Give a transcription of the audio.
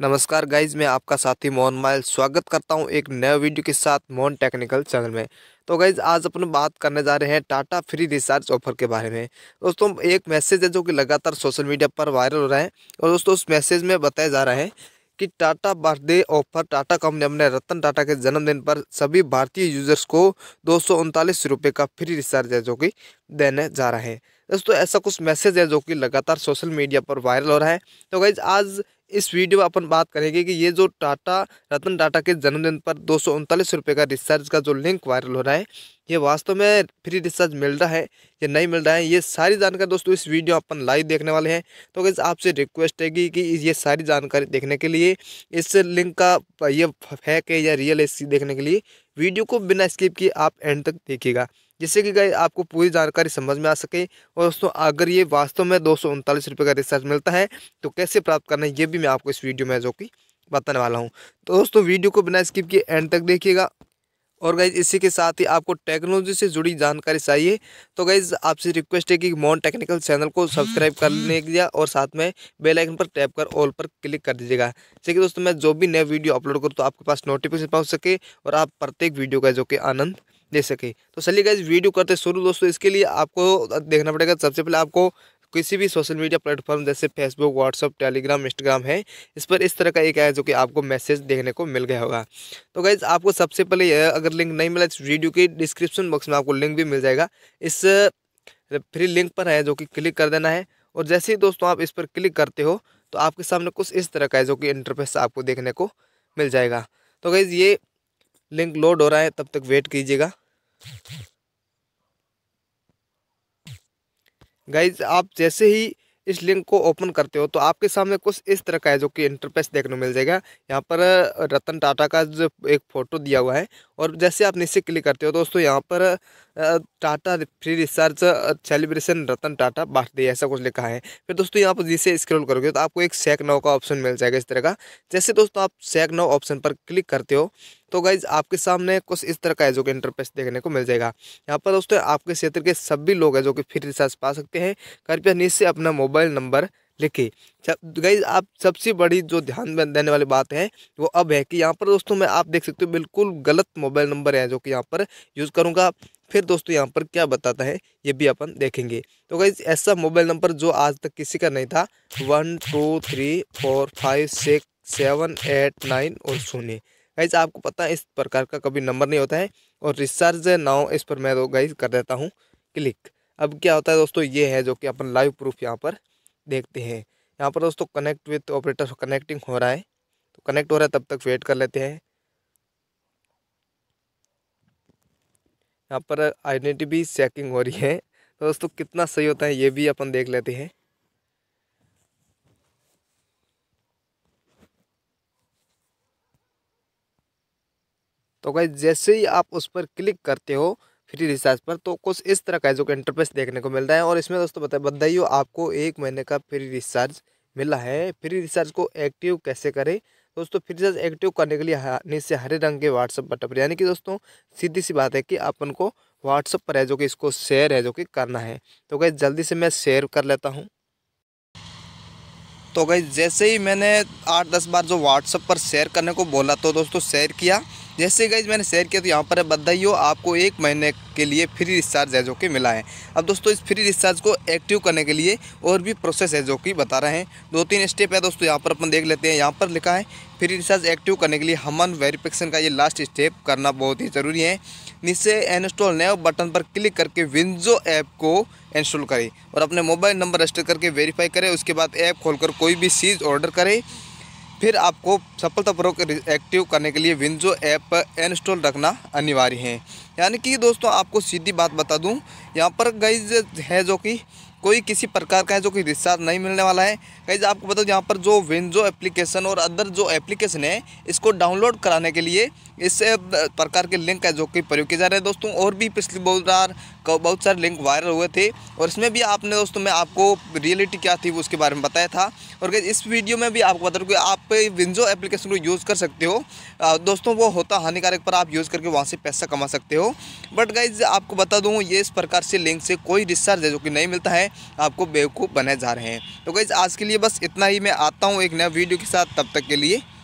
नमस्कार गाइज मैं आपका साथी मोहन माइल स्वागत करता हूं एक नए वीडियो के साथ मोहन टेक्निकल चैनल में तो गाइज आज अपन बात करने जा रहे हैं टाटा फ्री रिचार्ज ऑफर के बारे में दोस्तों एक मैसेज है जो कि लगातार सोशल मीडिया पर वायरल हो रहा है और दोस्तों उस मैसेज में बताया जा रहा है कि Tata birthday offer Tata company अपने रतन टाटा के जन्मदिन पर सभी भारतीय यूजर्स को दो सौ रुपये का फ्री रिचार्ज है जो कि देने जा रहा है दोस्तों ऐसा कुछ मैसेज है जो कि लगातार सोशल मीडिया पर वायरल हो रहा है तो गाइज आज इस वीडियो में अपन बात करेंगे कि ये जो टाटा रतन टाटा के जन्मदिन पर दो सौ का रिसर्च का जो लिंक वायरल हो रहा है ये वास्तव में फ्री रिसर्च मिल रहा है या नहीं मिल रहा है ये सारी जानकारी दोस्तों इस वीडियो अपन लाइव देखने वाले हैं तो कैसे आपसे रिक्वेस्ट है कि, कि ये सारी जानकारी देखने के लिए इस लिंक का ये फेक है या रियल है देखने के लिए वीडियो को बिना स्किप किए आप एंड तक देखिएगा जिससे कि गई आपको पूरी जानकारी समझ में आ सके और दोस्तों अगर ये वास्तव में दो सौ का रिचार्ज मिलता है तो कैसे प्राप्त करना है ये भी मैं आपको इस वीडियो में जो कि बताने वाला हूँ तो दोस्तों वीडियो को बिना स्किप किए एंड तक देखिएगा और गाइज इसी के साथ ही आपको टेक्नोलॉजी से जुड़ी जानकारी चाहिए तो गाइज आपसे रिक्वेस्ट है कि मोन टेक्निकल चैनल को सब्सक्राइब कर दिया हम्म, और साथ में बेल आइकन पर टैप कर ऑल पर क्लिक कर दीजिएगा जैसे कि दोस्तों मैं जो भी नया वीडियो अपलोड करूँ तो आपके पास नोटिफिकेशन पहुँच सके और आप प्रत्येक वीडियो का जो कि आनंद दे सके तो चलिए गाइज वीडियो करते शुरू दोस्तों इसके लिए आपको देखना पड़ेगा सबसे पहले आपको किसी भी सोशल मीडिया प्लेटफॉर्म जैसे फेसबुक व्हाट्सअप टेलीग्राम इंस्टाग्राम है इस पर इस तरह का एक है जो कि आपको मैसेज देखने को मिल गया होगा तो गाइज़ आपको सबसे पहले अगर लिंक नहीं मिला इस वीडियो के डिस्क्रिप्शन बॉक्स में आपको लिंक भी मिल जाएगा इस फ्री लिंक पर है जो कि क्लिक कर देना है और जैसे ही दोस्तों आप इस पर क्लिक करते हो तो आपके सामने कुछ इस तरह का है जो कि इंटरफेस आपको देखने को मिल जाएगा तो गाइज़ ये लिंक लोड हो रहा है तब तक वेट कीजिएगा गाइज आप जैसे ही इस लिंक को ओपन करते हो तो आपके सामने कुछ इस तरह का है जो कि इंटरफेस देखने को मिल जाएगा यहाँ पर रतन टाटा का जो एक फ़ोटो दिया हुआ है और जैसे आप नीचे क्लिक करते हो दोस्तों यहाँ पर Tata free research celebration Ratan Tata birthday ऐसा कुछ लिखा है फिर दोस्तों यहाँ पर जिसे स्क्रॉल करोगे तो आपको एक सेक नौ का ऑप्शन मिल जाएगा इस तरह का जैसे दोस्तों आप सेक नौ ऑप्शन पर क्लिक करते हो तो गाइज आपके सामने कुछ इस तरह का है जो कि इंटरपेस देखने को मिल जाएगा यहाँ पर दोस्तों आपके क्षेत्र के सभी लोग हैं जो कि फ्री रिसर्च पा सकते हैं कृपया नीचे अपना मोबाइल नंबर लिखे गई आप सबसे बड़ी जो ध्यान में देने वाली बात है वो अब है कि यहाँ पर दोस्तों मैं आप देख सकते हो बिल्कुल गलत मोबाइल नंबर है जो कि यहाँ पर यूज़ करूँगा फिर दोस्तों यहाँ पर क्या बताता है ये भी अपन देखेंगे तो गई ऐसा मोबाइल नंबर जो आज तक किसी का नहीं था one two three four five six seven eight nine और शून्य गाइज आपको पता है इस प्रकार का कभी नंबर नहीं होता है और रिसर्च नाव इस पर मैं तो गाइज कर देता हूँ क्लिक अब क्या होता है दोस्तों ये है जो कि अपन लाइव प्रूफ यहाँ पर देखते हैं यहाँ पर दोस्तों कनेक्ट विथ ऑपरेटर कनेक्टिंग हो रहा है तो कनेक्ट हो रहा है तब तक वेट कर लेते हैं यहाँ पर आइडेंटिटी भी चेकिंग हो रही है तो दोस्तों कितना सही होता है ये भी अपन देख लेते हैं तो गाइज जैसे ही आप उस पर क्लिक करते हो फ्री रिचार्ज पर तो कुछ इस तरह का जो कि इंटरफेस देखने को मिलता है और इसमें दोस्तों बताए बताइए आपको एक महीने का फ्री रिचार्ज मिला है फ्री रिचार्ज को एक्टिव कैसे करें दोस्तों फिर से एक्टिव करने के लिए नीचे हरे रंग के व्हाट्सअप बटन पर यानी कि दोस्तों सीधी सी बात है कि अपन को व्हाट्सअप पर है जो कि इसको शेयर है जो कि करना है तो गई जल्दी से मैं शेयर कर लेता हूँ तो गई जैसे ही मैंने आठ दस बार जो व्हाट्सअप पर शेयर करने को बोला तो दोस्तों शेयर किया जैसे गई मैंने शेयर किया तो यहाँ पर हो आपको एक महीने के लिए फ्री रिचार्ज है जो कि मिला है अब दोस्तों इस फ्री रिचार्ज को एक्टिव करने के लिए और भी प्रोसेस है जो कि बता रहे हैं दो तीन स्टेप है दोस्तों यहाँ पर अपन देख लेते हैं यहाँ पर लिखा है फ्री रिचार्ज एक्टिव करने के लिए हमन वेरिफिकेशन का ये लास्ट स्टेप करना बहुत ही ज़रूरी है नीचे इंस्टॉल नए बटन पर क्लिक करके विंजो ऐप को इंस्टॉल करें और अपने मोबाइल नंबर रजिस्टर करके वेरीफाई करें उसके बाद ऐप खोलकर कोई भी चीज़ ऑर्डर करें फिर आपको सफलतापूर्वक एक्टिव करने के लिए विंजो ऐप इंस्टॉल रखना अनिवार्य है यानी कि दोस्तों आपको सीधी बात बता दूं यहाँ पर गैज है जो कि कोई किसी प्रकार का है जो कि रिचार्ज नहीं मिलने वाला है गैज आपको बता दूँ यहाँ पर जो विंजो एप्लीकेशन और अदर जो एप्लीकेशन है इसको डाउनलोड कराने के लिए इस प्रकार के लिंक है जो कि प्रयोग किए जा रहे हैं दोस्तों और भी पिछली बहुत बार बहुत सारे लिंक वायरल हुए थे और इसमें भी आपने दोस्तों मैं आपको रियलिटी क्या थी वो उसके बारे में बताया था और इस वीडियो में भी आपको बता दूँ कि आप विंजो एप्लीकेशन को यूज़ कर सकते हो दोस्तों वो होता हानिकारक पर आप यूज़ करके वहाँ से पैसा कमा सकते हो बट गाइज आपको बता दूँ ये इस प्रकार से लिंक से कोई रिसर्च है जो कि नहीं मिलता है आपको बेवकूफ़ बनाए जा रहे हैं तो गाइज आज के लिए बस इतना ही मैं आता हूँ एक नया वीडियो के साथ तब तक के लिए